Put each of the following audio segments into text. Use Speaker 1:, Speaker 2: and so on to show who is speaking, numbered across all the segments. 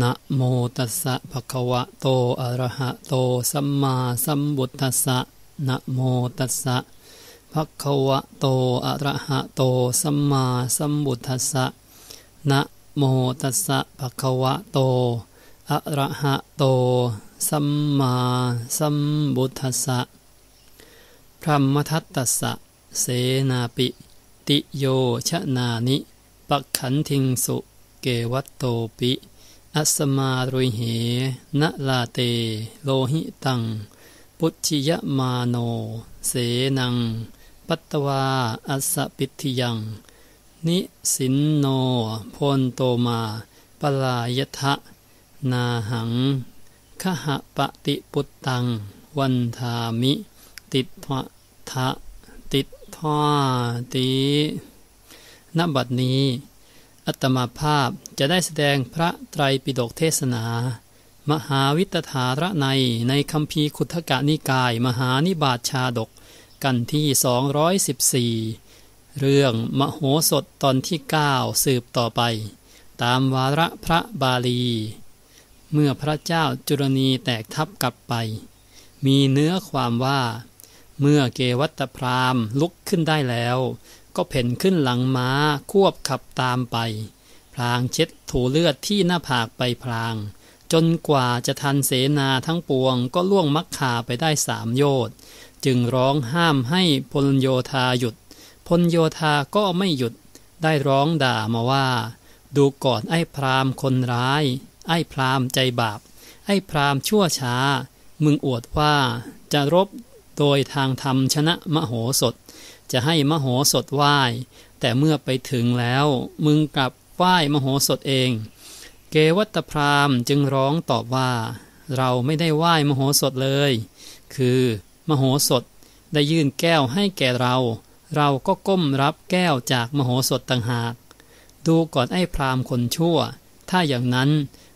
Speaker 1: นะโมตัสสะภะคะวะโต อะระหะโตสัมมาสัมบุทัสสะนะโมตัสสะภะคะวะโต อะระหะโต สัมมาสัมบุทัสสะนะโมตัสสะภะคะวะโต อะระหะโตสัมมาสัมบุทัสสะพรหมทัตตัสสะเสนาปิติโยชนานิ ปักขันทิงสุ เกวัตโตปิอัสมารุเหนลาเต โลหิตัง ปุชิยมาโน เสนัง ปัตตวา อัสปิทิยัง นิสินโนพนโตมา ปลายทะ นาหังขหะปติปุตตัง วันธามิ ติดทะทะติดท่อตีณบัดนี้อัตมาภาพจะได้แสดงพระไตรปิฎกเทศนา มหาวิตถาระในในคำพีขุทกนิกายมหานิบาตชาดกกันที่ 214 เรื่องมโหสถตอนที่9สืบต่อไป ตามวาระพระบาลี เมื่อพระเจ้าจุรณีแตกทับกลับไป มีเนื้อความว่า เมื่อเกวัตพรามลุกขึ้นได้แล้วก็เพ่นขึ้นหลังม้าควบขับตามไป พลางเช็ดถูเลือดที่หน้าผากไปพลาง จนกว่าจะทันเสนาทั้งปวงก็ล่วงมักคาไปได้สามโยชน์จึงร้องห้ามให้พลโยธาหยุด พลโยธาก็ไม่หยุดได้ร้องด่ามาว่า ดูก่อนไอ้พรามคนร้าย ไอ้พรามใจบาป ไอ้พรามชั่วช้า มึงอวดว่าจะรบโดยทางธรรมชนะมโหสถจะให้มโหสถไหว้ แต่เมื่อไปถึงแล้วมึงกลับไหว้มโหสถเอง เกวัตพราหมณ์จึงร้องตอบว่า เราไม่ได้ไหว้มโหสถเลย คือ มโหสถได้ยื่นแก้วให้แก่เรา เราก็ก้มรับแก้วจากมโหสถต่างหาก ดูก่อนไอ้พราหมณ์คนชั่ว ถ้าอย่างนั้น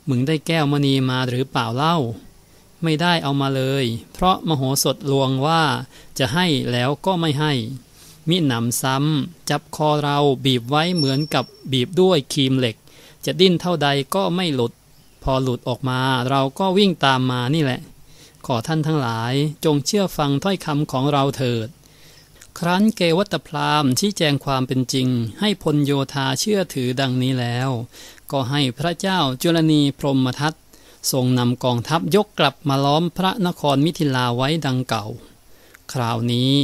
Speaker 1: มึงได้แก้วมณีมาหรือเปล่าเล่า ไม่ได้เอามาเลย เพราะมโหสถลวงว่าจะให้แล้วก็ไม่ให้มิหนำซ้ำจับคอเราบีบไว้เหมือนกับบีบด้วยครีมเหล็ก จะดิ้นเท่าใดก็ไม่หลุด พอหลุดออกมาเราก็วิ่งตามมานี่แหละ ขอท่านทั้งหลายจงเชื่อฟังถ้อยคำของเราเถิด ครั้นเกวัตพรามชี้แจงความเป็นจริง ให้พลโยธาเชื่อถือดังนี้แล้ว ก็ให้พระเจ้าจุลนี พรหมทัตทรงนำกองทัพยกกลับมาล้อมพระนครมิถิลาไว้ดังเก่า คราวนี้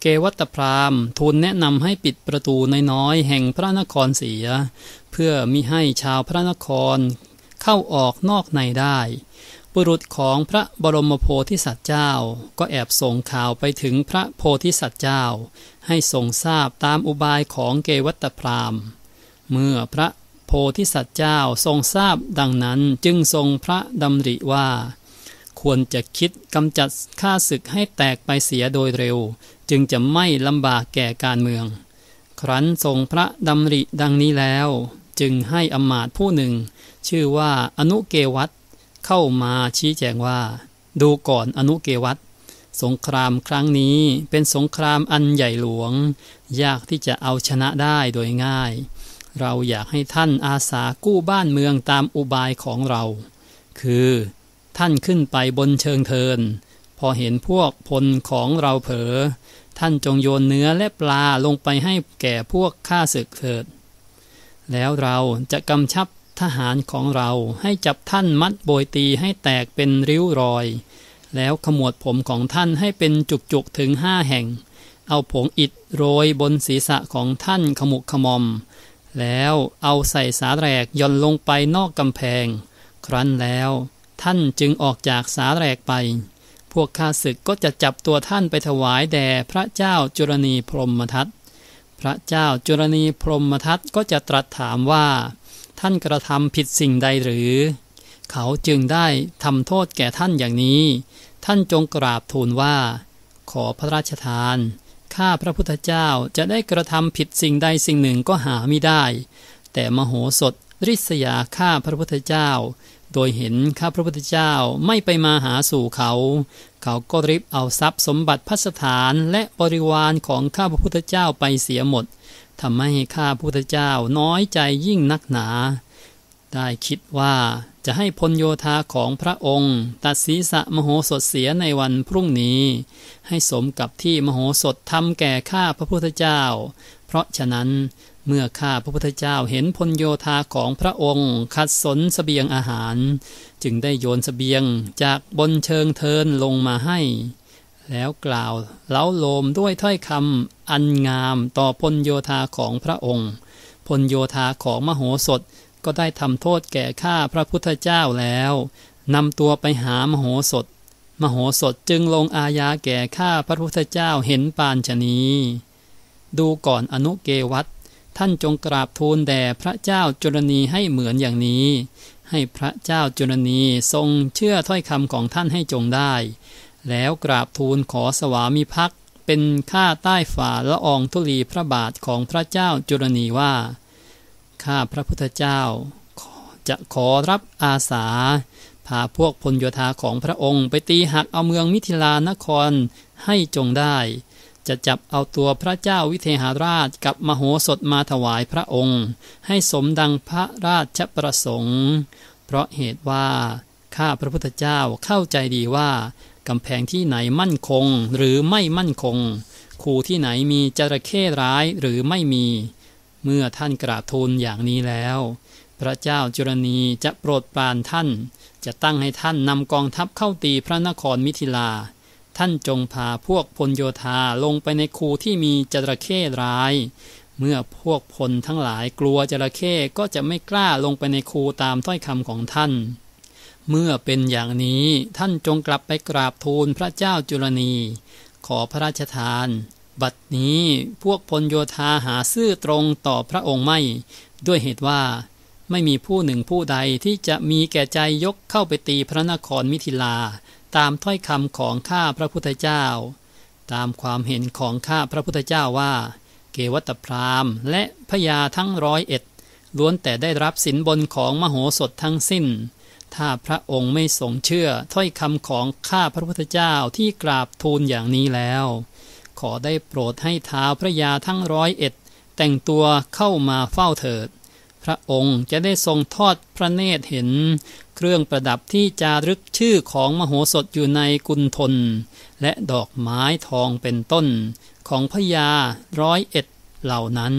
Speaker 1: เกวัตพราหมณ์ทูลแนะนำให้ปิดประตูน้อยๆแห่งพระนครเสีย เพื่อมิให้ชาวพระนคร เข้าออกนอกในได้ บุรุษของพระบรมโพธิสัตว์เจ้าก็แอบส่งข่าวไปถึงพระโพธิสัตว์เจ้า ให้ทรงทราบตามอุบายของเกวัตพราหมณ์ เมื่อพระโพธิสัตว์เจ้าทรงทราบดังนั้นจึงทรงพระดำริว่า ควรจะคิดกำจัดข้าศึกให้แตกไปเสียโดยเร็วจึงจะไม่ลำบากแก่การเมือง ครั้นทรงพระดำริดังนี้แล้ว จึงให้อมาตผู้หนึ่ง ชื่อว่าอนุเกวัตเข้ามาชี้แจงว่า ดูก่อนอนุเกวัตสงครามครั้งนี้เป็นสงครามอันใหญ่หลวง ยากที่จะเอาชนะได้โดยง่าย เราอยากให้ท่านอาสากู้บ้านเมืองตามอุบายของเรา คือท่านขึ้นไปบนเชิงเทินพอเห็นพวกพลของเราเผลอท่านจงโยนเนื้อและปลาลงไปให้แก่พวกข้าศึกเถิด แล้วเราจะกำชับทหารของเราให้จับท่านมัดโบยตีให้แตกเป็นริ้วรอย แล้วขมวดผมของท่านให้เป็นจุกๆถึงห้าแห่ง เอาผงอิดโรยบนศีรษะของท่านขมุกขมอม แล้วเอาใส่สาแรกย่อนลงไปนอกกำแพง ครั้นแล้ว ท่านจึงออกจากสาแรกไปวกข้าศึกก็จะจับตัวท่านไปถวายแด่พระเจ้าจุรณีพรหมทัต พระเจ้าจุรณีพรหมทัตก็จะตรัสถามว่า ท่านกระทำผิดสิ่งใดหรือ เขาจึงได้ทำโทษแก่ท่านอย่างนี้ ท่านจงกราบทูลว่า ขอพระราชทานข้าพระพุทธเจ้าจะได้กระทำผิดสิ่งใดสิ่งหนึ่งก็หาไม่ได้ แต่มโหสถริษยาข้าพระพุทธเจ้าโดยเห็นข้าพระพุทธเจ้าไม่ไปมาหาสู่เขา เขาก็ริบเอาทรัพย์สมบัติพัสถานและบริวารของข้าพระพุทธเจ้าไปเสียหมดทำให้ข้าพุทธเจ้าน้อยใจยิ่งนักหนา ได้คิดว่าจะให้พลโยธาของพระองค์ ตัดศีรษะมโหสถเสียในวันพรุ่งนี้ ให้สมกับที่มโหสถทำแก่ข้าพระพุทธเจ้า เพราะฉะนั้นเมื่อข้าพระพุทธเจ้าเห็นพลโยธาของพระองค์คัดสนสเสบียงอาหาร จึงได้โยนสเสบียงจากบนเชิงเทินลงมาให้ แล้วกล่าวเล้าโลมด้วยถ้อยคำอันงามต่อพลโยธาของพระองค์พลโยธาของมโหสถก็ได้ทำโทษแก่ข้าพระพุทธเจ้าแล้วนำตัวไปหามโหสถ มโหสถจึงลงอาญาแก่ข้าพระพุทธเจ้าเห็นปานชนี ดูก่อนอนุเกวัตท่านจงกราบทูลแด่พระเจ้าจุลนีให้เหมือนอย่างนี้ ให้พระเจ้าจุลนีทรงเชื่อถ้อยคำของท่านให้จงได้ แล้วกราบทูลขอสวามิภักดิ์เป็นข้าใต้ฝ่าละอองธุลีพระบาทของพระเจ้าจุลนีว่า ข้าพระพุทธเจ้าจะขอรับอาสาพาพวกพลโยธาของพระองค์ไปตีหักเอาเมืองมิถิลานครให้จงได้จะจับเอาตัวพระเจ้าวิเทหราชกับมโหสถมาถวายพระองค์ ให้สมดังพระราชประสงค์ เพราะเหตุว่า ข้าพระพุทธเจ้าเข้าใจดีว่ากำแพงที่ไหนมั่นคงหรือไม่มั่นคง คูที่ไหนมีจระเข้ร้ายหรือไม่มี เมื่อท่านกราบทูลอย่างนี้แล้วพระเจ้าจุรณีจะโปรดปรานท่าน จะตั้งให้ท่านนำกองทัพเข้าตีพระนครมิถิลาท่านจงพาพวกพลโยธาลงไปในคูที่มีจระเข้ร้าย เมื่อพวกพลทั้งหลายกลัวจระเข้ก็จะไม่กล้าลงไปในคูตามถ้อยคำของท่าน เมื่อเป็นอย่างนี้ท่านจงกลับไปกราบทูลพระเจ้าจุลนี ขอพระราชทาน บัดนี้พวกพลโยธาหาซื่อตรงต่อพระองค์ไม่ ด้วยเหตุว่าไม่มีผู้หนึ่งผู้ใดที่จะมีแก่ใจยกเข้าไปตีพระนครมิถิลาตามถ้อยคำของข้าพระพุทธเจ้า ตามความเห็นของข้าพระพุทธเจ้าว่า เกวัตพราหมณ์และพญาทั้งร้อยเอ็ดล้วนแต่ได้รับสินบนของมโหสถทั้งสิ้น ถ้าพระองค์ไม่ทรงเชื่อถ้อยคำของข้าพระพุทธเจ้าที่กราบทูลอย่างนี้แล้ว ขอได้โปรดให้ท้าพระยาทั้งร้อยเอ็ดแต่งตัวเข้ามาเฝ้าเถิดพระองค์จะได้ทรงทอดพระเนตรเห็น เครื่องประดับที่จารึกชื่อของมโหสถอยู่ในกุณฑลและดอกไม้ทองเป็นต้น ของพญาร้อยเอ็ดเหล่านั้น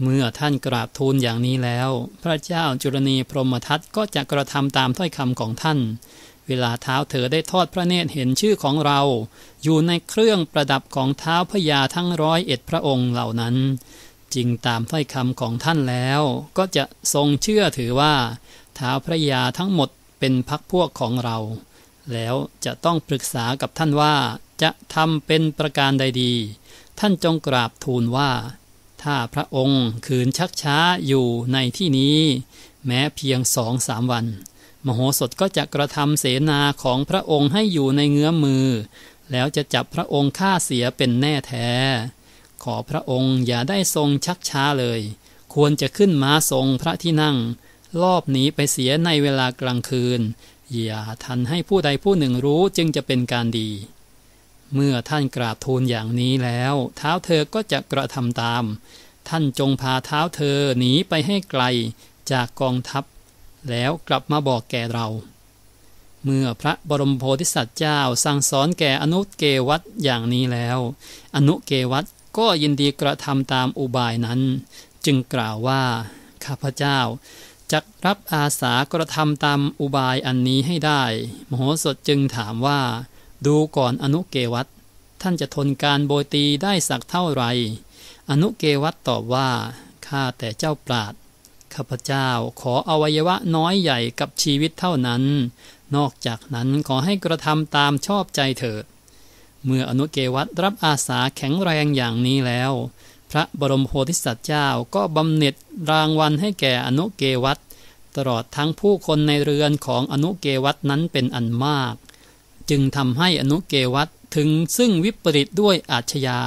Speaker 1: เมื่อท่านกราบทูลอย่างนี้แล้ว พระเจ้าจุรณีพรหมทัตก็จะกระทำตามถ้อยคำของท่าน เวลาเท้าเธอได้ทอดพระเนตรเห็นชื่อของเรา อยู่ในเครื่องประดับของเท้าพญาทั้งร้อยเอ็ดพระองค์เหล่านั้นจริงตามถ้อยคำของท่านแล้ว ก็จะทรงเชื่อถือว่าท้าวพระยาทั้งหมดเป็นพักพวกของเรา แล้วจะต้องปรึกษากับท่านว่า จะทำเป็นประการใดดี ท่านจงกราบทูลว่า ถ้าพระองค์คืนชักช้าอยู่ในที่นี้ แม้เพียงสองสามวัน มโหสถก็จะกระทำเสนาของพระองค์ให้อยู่ในเงื้อมือ แล้วจะจับพระองค์ฆ่าเสียเป็นแน่แท้ขอพระองค์อย่าได้ทรงชักช้าเลย ควรจะขึ้นม้าทรงพระที่นั่ง รอบหนีไปเสียในเวลากลางคืน อย่าทันให้ผู้ใดผู้หนึ่งรู้จึงจะเป็นการดี เมื่อท่านกราบทูลอย่างนี้แล้วเท้าเธอก็จะกระทำตาม ท่านจงพาเท้าเธอหนีไปให้ไกลจากกองทัพ แล้วกลับมาบอกแก่เรา เมื่อพระบรมโพธิสัตว์เจ้าสั่งสอนแก่อนุเกวัตอย่างนี้แล้ว อนุเกวัตก็ยินดีกระทำตามอุบายนั้น จึงกล่าวว่าข้าพเจ้าจักรับอาสากระทำตามอุบายอันนี้ให้ได้มโหสถจึงถามว่า ดูก่อนอนุเกวัตท่านจะทนการโบยตีได้สักเท่าไหร่อนุเกวัตตอบว่าข้าแต่เจ้าปราดข้าพเจ้าขออวัยวะน้อยใหญ่กับชีวิตเท่านั้น นอกจากนั้นขอให้กระทำตามชอบใจเถิดเมื่ออนุเกวัตรับอาสาแข็งแรงอย่างนี้แล้ว พระบรมโพธิสัตว์เจ้าก็บำเหน็จรางวัลให้แก่อนุเกวัตตลอดทั้งผู้คนในเรือนของอนุเกวัตนั้นเป็นอันมาก จึงทำให้อนุเกวัตถึงซึ่งวิปริตด้วยอาชญา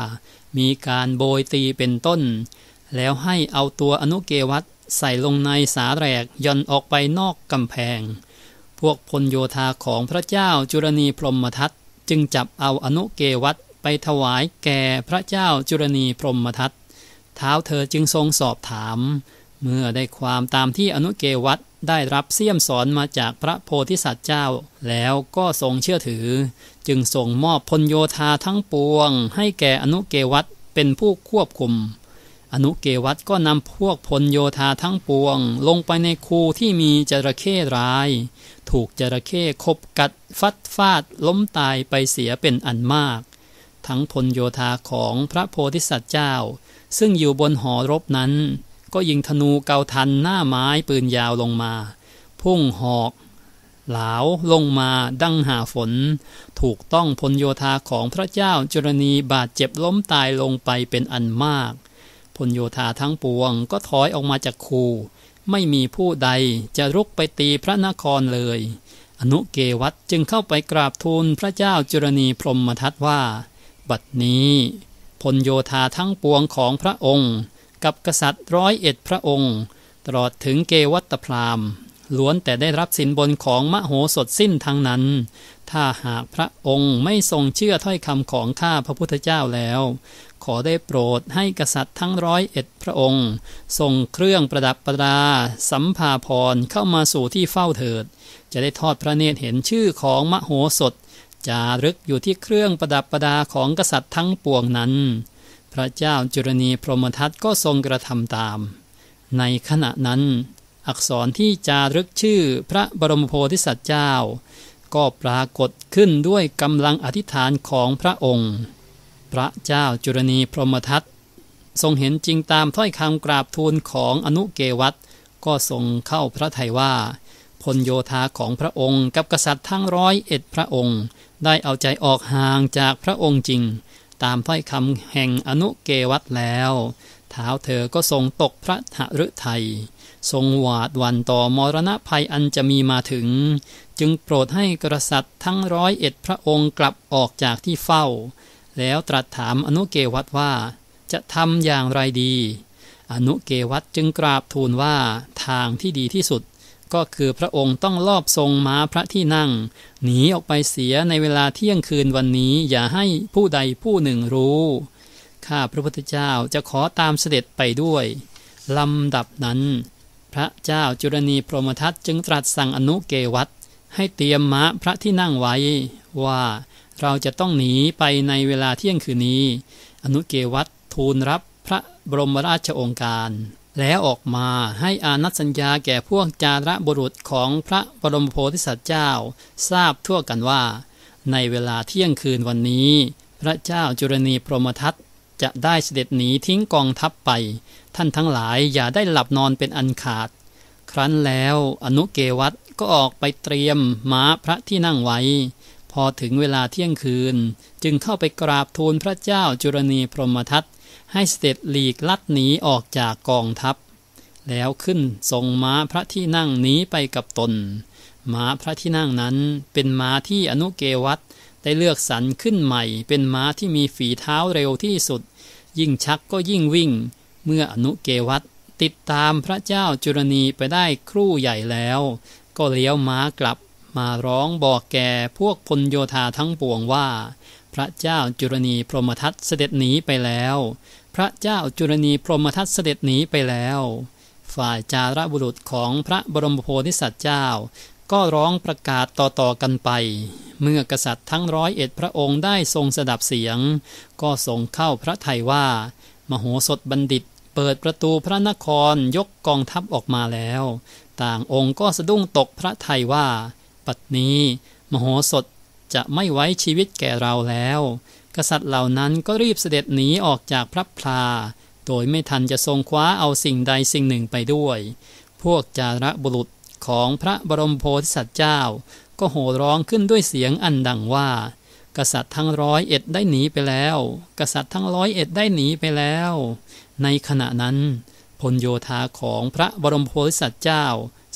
Speaker 1: มีการโบยตีเป็นต้น แล้วให้เอาตัวอนุเกวัตใส่ลงในสาแรกย่อนออกไปนอกกำแพง พวกพลโยธาของพระเจ้าจุรณีพรหมทัตจึงจับเอาอนุเกวัตไปถวายแก่พระเจ้าจุรณีพรหมทัตเท้าเธอจึงทรงสอบถาม เมื่อได้ความตามที่อนุเกวัตได้รับเสี้ยมสอนมาจากพระโพธิสัตว์เจ้า แล้วก็ทรงเชื่อถือ จึงส่งมอบพลโยธาทั้งปวง ให้แก่อนุเกวัตเป็นผู้ควบคุมอนุเกวัตก็นำพวกพลโยธาทั้งปวงลงไปในคูที่มีจระเข้ร้าย ถูกจระเข้คบกัด ฟัดฟาดล้มตายไปเสียเป็นอันมาก ทั้งพลโยธาของพระโพธิสัตว์เจ้า ซึ่งอยู่บนหอรบนั้น ก็ยิงธนูเกาทันหน้าไม้ปืนยาวลงมา พุ่งหอก หลาวลงมาดังหาฝน ถูกต้องพลโยธาของพระเจ้าจุรณีบาดเจ็บล้มตายลงไปเป็นอันมากพลโยธาทั้งปวงก็ถอยออกมาจากคูไม่มีผู้ใดจะรุกไปตีพระนครเลย อนุเกวัตจึงเข้าไปกราบทูลพระเจ้าจุรณีพรหมทัตว่า บัดนี้พลโยธาทั้งปวงของพระองค์ กับกษัตริย์ร้อยเอ็ดพระองค์ตลอดถึงเกวัตพรามล้วนแต่ได้รับสินบนของมโหสถสิ้นทั้งนั้น ถ้าหากพระองค์ไม่ทรงเชื่อถ้อยคำของข้าพระพุทธเจ้าแล้วขอได้โปรดให้กษัตริย์ทั้งร้อยเอ็ดพระองค์ส่งเครื่องประดับประดา สัมภาพรเข้ามาสู่ที่เฝ้าเถิด จะได้ทอดพระเนตรเห็นชื่อของมโหสถจารึกอยู่ที่เครื่องประดับประดาของกษัตริย์ทั้งปวงนั้น พระเจ้าจุรณีพรหมทัตก็ทรงกระทำตาม ในขณะนั้น อักษรที่จารึกชื่อพระบรมโพธิสัตว์เจ้า ก็ปรากฏขึ้นด้วยกำลังอธิษฐานของพระองค์พระเจ้าจุรณีพรหมทัตทรงเห็นจริงตามถ้อยคำกราบทูลของอนุเกวัตก็ทรงเข้าพระทัยว่าพลโยธาของพระองค์กับกษัตริย์ทั้งร้อยเอ็ดพระองค์ ได้เอาใจออกห่างจากพระองค์จริง ตามถ้อยคำแห่งอนุเกวัตแล้วเท้าเธอก็ทรงตกพระหฤทัยทรงหวาดวันต่อมรณะภัยอันจะมีมาถึง จึงโปรดให้กษัตริย์ทั้งร้อยเอ็ดพระองค์กลับออกจากที่เฝ้าแล้วตรัสถามอนุเกวัตว่า จะทำอย่างไรดี อนุเกวัตจึงกราบทูลว่าทางที่ดีที่สุด ก็คือพระองค์ต้องลอบทรงม้า พระที่นั่ง หนีออกไปเสียในเวลาเที่ยงคืนวันนี้อย่าให้ผู้ใดผู้หนึ่งรู้ข้าพระพุทธเจ้าจะขอตามเสด็จไปด้วยลำดับนั้น พระเจ้าจุรณีพรหมทัตจึงตรัสสั่งอนุเกวัตให้เตรียมม้าพระที่นั่งไว้ว่าเราจะต้องหนีไปในเวลาเที่ยงคืนนี้ อนุเกวัตทูลรับพระบรมราชโองการ แล้วออกมาให้อานัตสัญญาแก่พวกจาระบุรุษของพระบรมโพธิสัตว์เจ้าทราบทั่วกันว่า ในเวลาเที่ยงคืนวันนี้ พระเจ้าจุรณีพรหมทัตจะได้เสด็จหนีทิ้งกองทัพไป ท่านทั้งหลายอย่าได้หลับนอนเป็นอันขาด ครั้นแล้วอนุเกวัตก็ออกไปเตรียมม้าพระที่นั่งไว้พอถึงเวลาเที่ยงคืน จึงเข้าไปกราบทูลพระเจ้าจุรณีพรหมทัตให้เสด็จหลีกลัดหนีออกจากกองทัพ แล้วขึ้นทรงม้าพระที่นั่งหนีไปกับตน ม้าพระที่นั่งนั้นเป็นม้าที่อนุเกวัตได้เลือกสรรขึ้นใหม่ เป็นม้าที่มีฝีเท้าเร็วที่สุด ยิ่งชักก็ยิ่งวิ่ง เมื่ออนุเกวัตติดตามพระเจ้าจุรณีไปได้ครู่ใหญ่แล้ว ก็เลี้ยวม้ากลับมาร้องบอกแก่พวกพลโยธาทั้งปวงว่า พระเจ้าจุรณีพรหมทัตเสด็จหนีไปแล้ว พระเจ้าจุรณีพรหมทัตเสด็จหนีไปแล้ว ฝ่ายจารบุรุษของพระบรมโพธิสัตว์เจ้า ก็ร้องประกาศต่อๆกันไป เมื่อกษัตริย์ทั้งร้อยเอ็ดพระองค์ได้ทรงสดับเสียง ก็ทรงเข้าพระไทยว่า มโหสถบัณฑิตเปิดประตูพระนครยกกองทัพออกมาแล้ว ต่างองค์ก็สะดุ้งตกพระไทยว่าัดนี้มโหสถจะไม่ไว้ชีวิตแก่เราแล้ว กษัตริย์เหล่านั้นก็รีบเสด็จหนีออกจากพระพลา โดยไม่ทันจะทรงคว้าเอาสิ่งใดสิ่งหนึ่งไปด้วย พวกจาระบุรุษของพระบรมโพธิสัตว์เจ้า ก็โห่ร้องขึ้นด้วยเสียงอันดังว่า กษัตริย์ทั้งร้อยเอ็ดได้หนีไปแล้ว กษัตริย์ทั้งร้อยเอ็ดได้หนีไปแล้ว ในขณะนั้นพลโยธาของพระบรมโพธิสัตว์เจ้า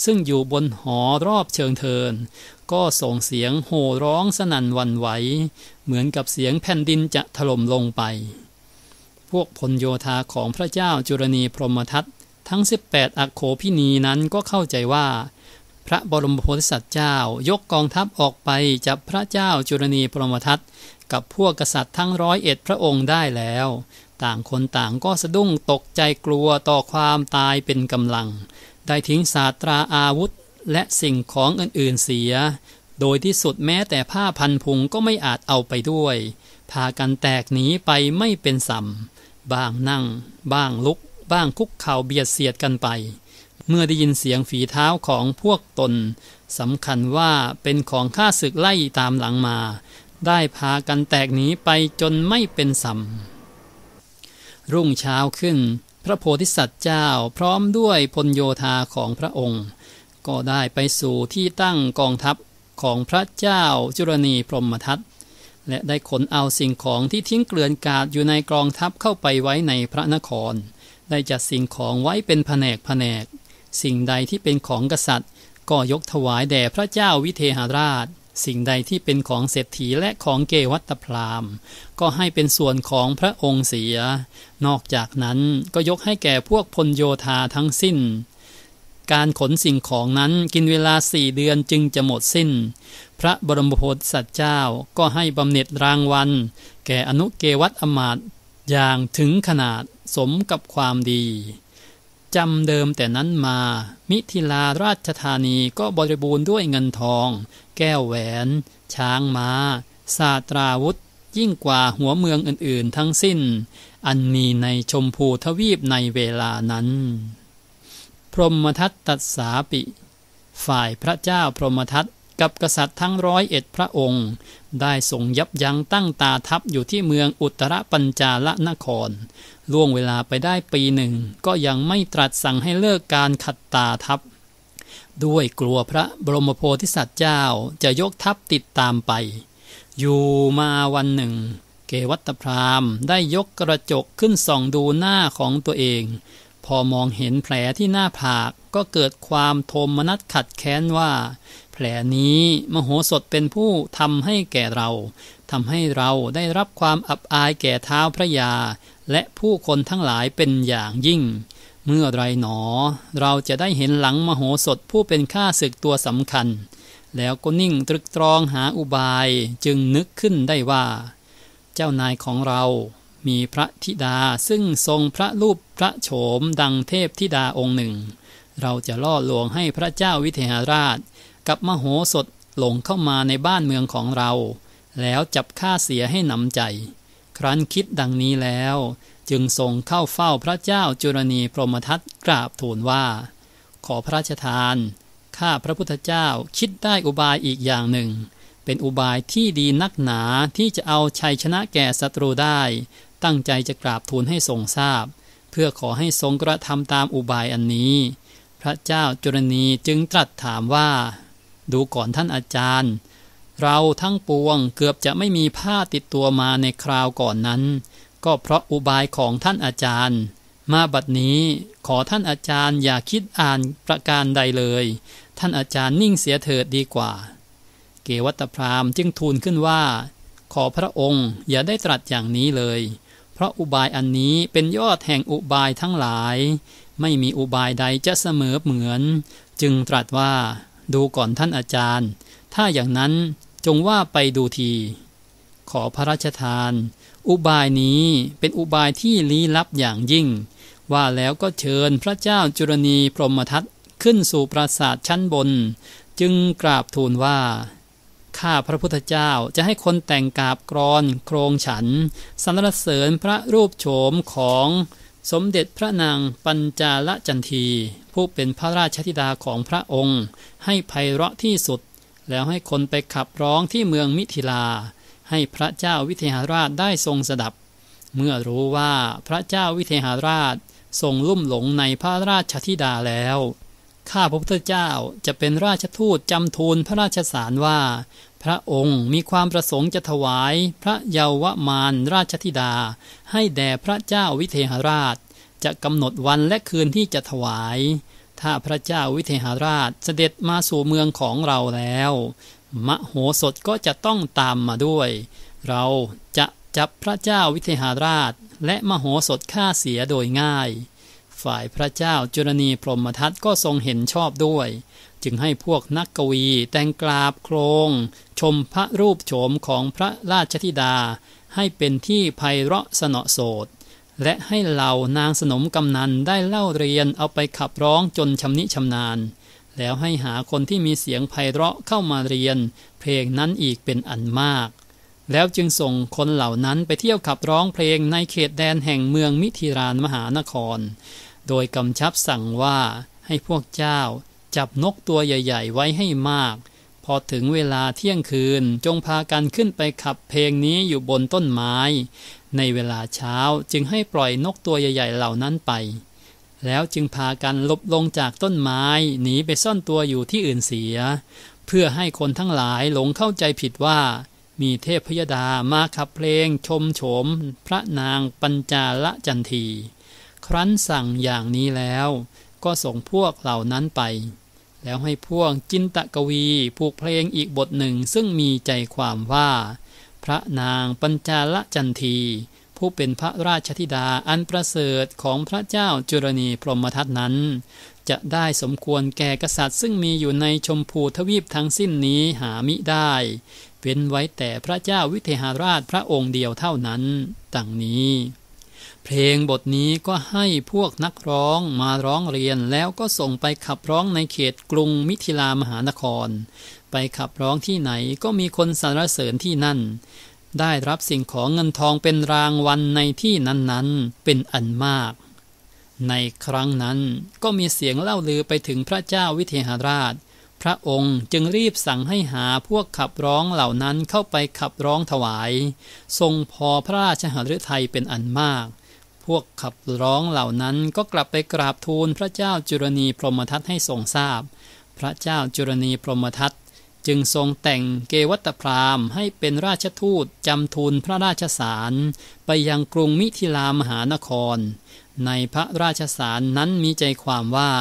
Speaker 1: ซึ่งอยู่บนหอรอบเชิงเทิน ก็ส่งเสียงโห่ร้องสนั่นวันไหว เหมือนกับเสียงแผ่นดินจะถล่มลงไป พวกพลโยธาของพระเจ้าจุรณีพรหมทัตทั้ง 18 อักโขพินีนั้นก็เข้าใจว่า พระบรมโพธิสัตว์เจ้ายกกองทัพออกไปจับพระเจ้าจุรณีพรหมทัตกับพวกกษัตริย์ทั้งร้อยเอ็ดพระองค์ได้แล้ว ต่างคนต่างก็สะดุ้งตกใจกลัวต่อความตายเป็นกำลังได้ทิ้งศาสตราอาวุธและสิ่งของอื่นๆเสีย โดยที่สุดแม้แต่ผ้าพันพุงก็ไม่อาจเอาไปด้วย พากันแตกหนีไปไม่เป็นสำมบางนั่ง บ้างลุก บ้างคุกเข่าเบียดเสียดกันไป เมื่อได้ยินเสียงฝีเท้าของพวกตนสำคัญว่าเป็นของข้าศึกไล่ตามหลังมา ได้พากันแตกหนีไปจนไม่เป็นสำ รุ่งเช้าขึ้นพระโพธิสัตว์เจ้าพร้อมด้วยพลโยธาของพระองค์ก็ได้ไปสู่ที่ตั้งกองทัพของพระเจ้าจุรณีพรหมทัตและได้ขนเอาสิ่งของที่ทิ้งเกลื่อนกาดอยู่ในกองทัพเข้าไปไว้ในพระนคร ได้จัดสิ่งของไว้เป็นแผนกแผนกสิ่งใดที่เป็นของกษัตริย์ก็ยกถวายแด่พระเจ้าวิเทหราชสิ่งใดที่เป็นของเศรษฐีและของเกวัตพราหมณ์ก็ให้เป็นส่วนของพระองค์เสีย นอกจากนั้นก็ยกให้แก่พวกพลโยธาทั้งสิ้น การขนสิ่งของนั้นกินเวลาสี่เดือนจึงจะหมดสิ้น พระบรมโพธิสัตว์เจ้าก็ให้บำเหน็จรางวัลแก่อนุเกวัตอมาตอย่างถึงขนาดสมกับความดีจำเดิมแต่นั้นมามิถิลาราชธานีก็บริบูรณ์ด้วยเงินทองแก้วแหวน ช้างมา้าศาตราวุธยิ่งกว่าหัวเมืองอื่นๆทั้งสิ้น อันมีในชมพูทวีปในเวลานั้น พรหมทัตตัสสาปิ ฝ่ายพระเจ้าพรหมทัตกับกษัตริย์ทั้งร้อยเอ็ดพระองค์ ได้ทรงยับยั้งตั้งตาทัพอยู่ที่เมืองอุตรปัญจาลนคร ล่วงเวลาไปได้ปีหนึ่ง ก็ยังไม่ตรัสสั่งให้เลิกการขัดตาทัพด้วยกลัวพระบรมโพธิสัตว์เจ้าจะยกทัพติดตามไป อยู่มาวันหนึ่ง เกวัตพรามได้ยกกระจกขึ้นส่องดูหน้าของตัวเอง พอมองเห็นแผลที่หน้าผากก็เกิดความโทมนัสขัดแค้นว่า แผลนี้มโหสถเป็นผู้ทำให้แก่เราทำให้เราได้รับความอับอายแก่เท้าพระยา และผู้คนทั้งหลายเป็นอย่างยิ่งเมื่อไรหนอเราจะได้เห็นหลังมโหสถผู้เป็นข้าศึกตัวสำคัญ แล้วก็นิ่งตรึกตรองหาอุบายจึงนึกขึ้นได้ว่า เจ้านายของเรา มีพระธิดาซึ่งทรงพระรูปพระโฉมดังเทพธิดาองค์หนึ่ง เราจะล่อลวงให้พระเจ้าวิเทหราช กับมโหสถหลงเข้ามาในบ้านเมืองของเรา แล้วจับฆ่าเสียให้หนำใจ ครั้นคิดดังนี้แล้วจึงทรงเข้าเฝ้าพระเจ้าจุรณีพรหมทัตกราบทูลว่า ขอพระราชทาน ข้าพระพุทธเจ้าคิดได้อุบายอีกอย่างหนึ่ง เป็นอุบายที่ดีนักหนาที่จะเอาชัยชนะแก่ศัตรูได้ ตั้งใจจะกราบทูลให้ทรงทราบ เพื่อขอให้ทรงกระทำตามอุบายอันนี้ พระเจ้าจุรณีจึงตรัสถามว่า ดูก่อนท่านอาจารย์ เราทั้งปวงเกือบจะไม่มีผ้าติดตัวมาในคราวก่อนนั้นก็เพราะอุบายของท่านอาจารย์ มาบัดนี้ขอท่านอาจารย์อย่าคิดอ่านประการใดเลย ท่านอาจารย์นิ่งเสียเถิดดีกว่า เกวัตพรามจึงทูลขึ้นว่า ขอพระองค์อย่าได้ตรัสอย่างนี้เลย เพราะอุบายอันนี้เป็นยอดแห่งอุบายทั้งหลาย ไม่มีอุบายใดจะเสมอเหมือน จึงตรัสว่าดูก่อนท่านอาจารย์ ถ้าอย่างนั้นจงว่าไปดูที ขอพระราชทานอุบายนี้เป็นอุบายที่ลี้ลับอย่างยิ่ง ว่าแล้วก็เชิญพระเจ้าจุรณีพรหมทัตขึ้นสู่ปราสาทชั้นบน จึงกราบทูลว่าข้าพระพุทธเจ้าจะให้คนแต่งกาบกรอนโครงฉันสรรเสริญพระรูปโฉมของ สมเด็จพระนางปัญจาลจันทีผู้เป็นพระราชธิดาของพระองค์ ให้ไพเราะที่สุด แล้วให้คนไปขับร้องที่เมืองมิถิลาให้พระเจ้าวิเทหราชได้ทรงสดับ เมื่อรู้ว่าพระเจ้าวิเทหราชทรงลุ่มหลงในพระราชธิดาแล้ว ข้าพระพุทธเจ้าจะเป็นราชทูตจำทูลพระราชสารว่า พระองค์มีความประสงค์จะถวายพระเยาวมานราชธิดา ให้แด่พระเจ้าวิเทหราชจะกำหนดวันและคืนที่จะถวาย ถ้าพระเจ้าวิเทหราชเสด็จมาสู่เมืองของเราแล้วมโหสถก็จะต้องตามมาด้วย เราจะจับพระเจ้าวิเทหราช และมโหสถฆ่าเสียโดยง่าย ฝ่ายพระเจ้าจุรณีพรหมทัตก็ทรงเห็นชอบด้วย จึงให้พวกนักกวีแต่งกลาบโครงชมพระรูปโฉมของพระราชธิดา ให้เป็นที่ไพเราะสนอโสดและให้เหล่านางสนมกำนันได้เล่าเรียนเอาไปขับร้องจนชำนิชำนาญแล้วให้หาคนที่มีเสียงไพเราะเข้ามาเรียน เพลงนั้นอีกเป็นอันมาก แล้วจึงส่งคนเหล่านั้นไปเที่ยวขับร้องเพลงในเขตแดนแห่งเมืองมิถิรานมหานคร โดยกำชับสั่งว่า ให้พวกเจ้าจับนกตัวใหญ่ ๆ ไว้ให้มาก พอถึงเวลาเที่ยงคืนจงพากันขึ้นไปขับเพลงนี้อยู่บนต้นไม้ ในเวลาเช้าจึงให้ปล่อยนกตัวใหญ่ ๆเหล่านั้นไปแล้วจึงพากันลบลงจากต้นไม้หนีไปซ่อนตัวอยู่ที่อื่นเสีย เพื่อให้คนทั้งหลายหลงเข้าใจผิดว่า มีเทพพยดามาขับเพลงชมโฉม พระนางปัญจาละจันที ครั้นสั่งอย่างนี้แล้ว ก็ส่งพวกเหล่านั้นไป แล้วให้พวกจินตะกวีผูกเพลงอีกบทหนึ่งซึ่งมีใจความว่า พระนางปัญจาละจันทีผู้เป็นพระราชธิดาอันประเสริฐของพระเจ้าจุรณีพรหมทัตนั้น จะได้สมควรแก่กษัตริย์ซึ่งมีอยู่ในชมพูทวีปทั้งสิ้นนี้หามิได้เว้นไว้แต่พระเจ้าวิเทหราชพระองค์เดียวเท่านั้นดังนี้ เพลงบทนี้ก็ให้พวกนักร้องมาร้องเรียนแล้วก็ส่งไปขับร้องในเขตกรุงมิถิลามหานคร ไปขับร้องที่ไหนก็มีคนสรรเสริญที่นั่นได้รับสิ่งของเงินทองเป็นรางวัลในที่นั้นๆ เป็นอันมาก ในครั้งนั้นก็มีเสียงเล่าลือไปถึงพระเจ้าวิเทหราช พระองค์จึงรีบสั่งให้หาพวกขับร้องเหล่านั้นเข้าไปขับร้องถวาย ทรงพอพระราชหฤทัยเป็นอันมาก พวกขับร้องเหล่านั้นก็กลับไปกราบทูลพระเจ้าจุรณีพรหมทัตให้ทรงทราบ พระเจ้าจุรณีพรหมทัตจึงทรงแต่งเกวัตพราหมณ์ให้เป็นราชทูตจำทูลพระราชสาร ไปยังกรุงมิถิลามหานคร ในพระราชสารนั้นมีใจความว่า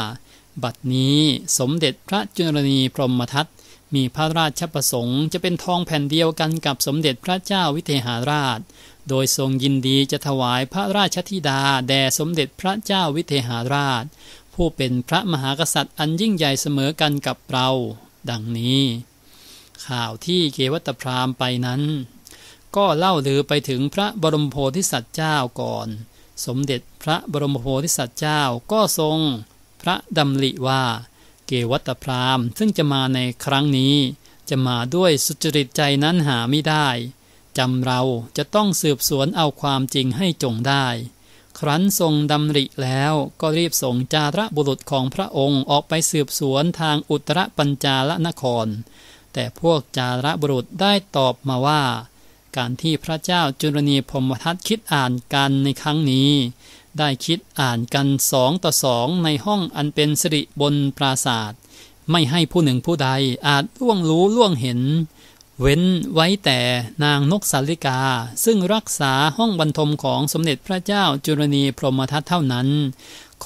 Speaker 1: บัดนี้สมเด็จพระจุลนีพรหมทัตมีพระราชประสงค์ จะเป็นทองแผ่นเดียวกันกับสมเด็จพระเจ้าวิเทหาราช โดยทรงยินดีจะถวายพระราชธิดาแด่สมเด็จพระเจ้าวิเทหาราช ผู้เป็นพระมหากษัตริย์อันยิ่งใหญ่เสมอกันกับเรา ดังนี้ข่าวที่เกวัตพราหมไปนั้น ก็เล่าลือไปถึงพระบรมโพธิสัตว์เจ้าก่อน สมเด็จพระบรมโพธิสัตว์เจ้าก็ทรง พระดำริว่า เกวัตพราหมซึ่งจะมาในครั้งนี้ จะมาด้วยสุจริตใจนั้นหาไม่ได้จำเราจะต้องสืบสวนเอาความจริงให้จงได้ ครั้นทรงดำริแล้วก็รีบส่งจาระบุรุษของพระองค์ออกไปสืบสวนทางอุตรปัญจาลนครแต่พวกจาระบุรุษได้ตอบมาว่าการที่พระเจ้าจุลนีพมทัตคิดอ่านกันในครั้งนี้ ได้คิดอ่านกันสองต่อสองในห้องอันเป็นสิริบนปราศาสตร์ไม่ให้ผู้หนึ่งผู้ใดอาจล่วงรู้ล่วงเห็น เว้นไว้แต่นางนกสาลิกาซึ่งรักษาห้องบรรทมของสมเด็จพระเจ้าจุรณีพรหมทัตเท่านั้น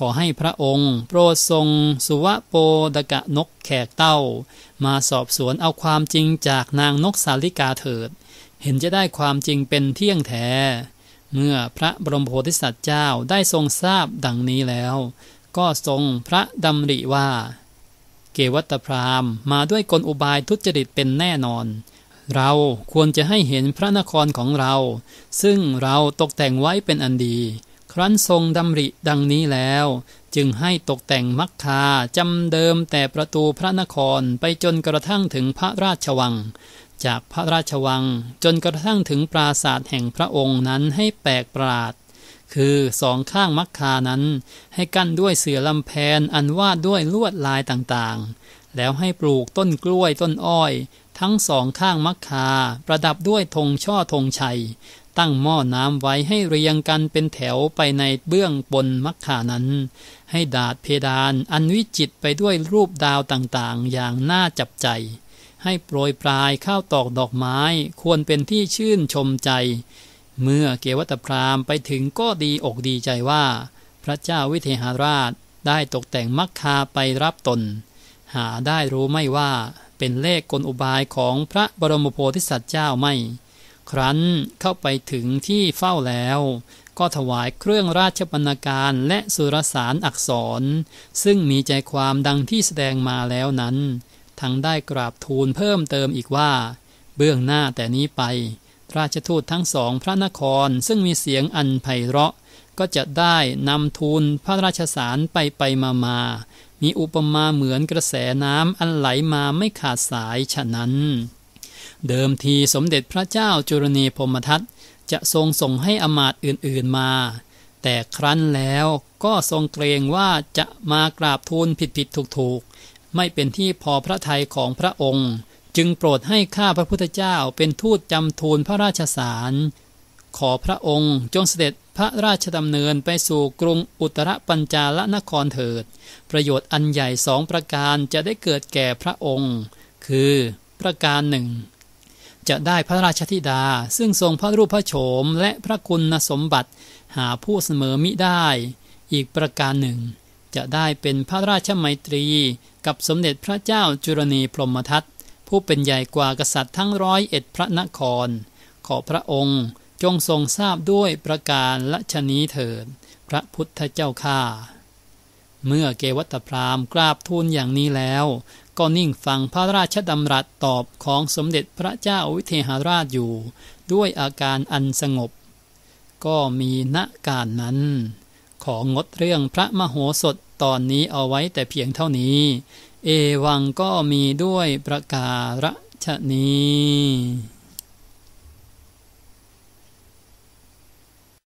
Speaker 1: ขอให้พระองค์ โปรดทรง สุวะโปดกะนกแขกเต้ามาสอบสวนเอาความจริงจากนางนกสาลิกาเถิด เห็นจะได้ความจริงเป็นเที่ยงแท้เมื่อพระบรมโพธิสัตว์เจ้าได้ทรงทราบดังนี้แล้ว ก็ทรงพระดำริว่า เกวัตพรามมาด้วยกลอุบายทุจริตเป็นแน่นอน เราควรจะให้เห็นพระนครของเรา ซึ่งเราตกแต่งไว้เป็นอันดีรั้นทรงดำริดังนี้แล้ว จึงให้ตกแต่งมักคาจำเดิมแต่ประตูพระนครไปจนกระทั่งถึงพระราชวัง จากพระราชวังจนกระทั่งถึงปราศาสตร์แห่งพระองค์นั้นให้แปลกประหลาดคือสองข้างมักคานั้น ให้กั้นด้วยเสือลำแพนอันวาดด้วยลวดลายต่างๆ แล้วให้ปลูกต้นกล้วยต้นอ้อย ทั้งสองข้างมักคาประดับด้วยธงช่อธงชัยตั้งหม้อน้ำไว้ให้เรียงกันเป็นแถวไปในเบื้องบนมักขานั้น ให้ดาดเพดานอันวิจิตไปด้วยรูปดาวต่างๆอย่างน่าจับใจ ให้โปรยปลายข้าวตอกดอกไม้ควรเป็นที่ชื่นชมใจ เมื่อเกวัตพรามไปถึงก็ดีอกดีใจว่า พระเจ้าวิเทหราชได้ตกแต่งมักคาไปรับตน หาได้รู้ไม่ว่าเป็นเลขกลอุบายของพระบรมโพธิสัตว์เจ้าไม่ครั้นเข้าไปถึงที่เฝ้าแล้ว ก็ถวายเครื่องราชบรรณาการและสุรสารอักษร ซึ่งมีใจความดังที่แสดงมาแล้วนั้น ทั้งได้กราบทูลเพิ่มเติมอีกว่า เบื้องหน้าแต่นี้ไป ราชทูตทั้งสองพระนครซึ่งมีเสียงอันไพเราะ ก็จะได้นำทูลพระราชสารไปไปมามา มีอุปมาเหมือนกระแสน้ำอันไหลมาไม่ขาดสายฉะนั้นเดิมทีสมเด็จพระเจ้าจุรณีพมทัตจะทรงส่งให้อมาตย์อื่นๆมา แต่ครั้นแล้วก็ทรงเกรงว่าจะมากราบทูลผิดๆ ถูกๆ ไม่เป็นที่พอพระทัยของพระองค์ จึงโปรดให้ข้าพระพุทธเจ้าเป็นทูตจำทูลพระราชสาร ขอพระองค์จงเสด็จพระราชดำเนินไปสู่กรุงอุตรปัญจาลนครเถิด ประโยชน์อันใหญ่สองประการจะได้เกิดแก่พระองค์ คือประการหนึ่งจะได้พระราชธิดาซึ่งทรงพระรูปพระโฉมและพระคุณสมบัติหาผู้เสมอมิได้ อีกประการหนึ่ง จะได้เป็นพระราชไมตรีกับสมเด็จพระเจ้าจุรณีพรหมทัตผู้เป็นใหญ่กว่ากษัตริย์ทั้งร้อยเอ็ดพระนคร ขอพระองค์จงทรงทราบด้วยประการละชนี้เถิด พระพุทธเจ้าข้า เมื่อเกวัตพรามกราบทูลอย่างนี้แล้วก็นิ่งฟังพระราชดำรัสตอบของสมเด็จพระเจ้าวิเทหราชอยู่ด้วยอาการอันสงบ ก็มีณการนั้น ของงดเรื่องพระมโหสถตอนนี้เอาไว้แต่เพียงเท่านี้ เอวังก็มีด้วยประการชนี้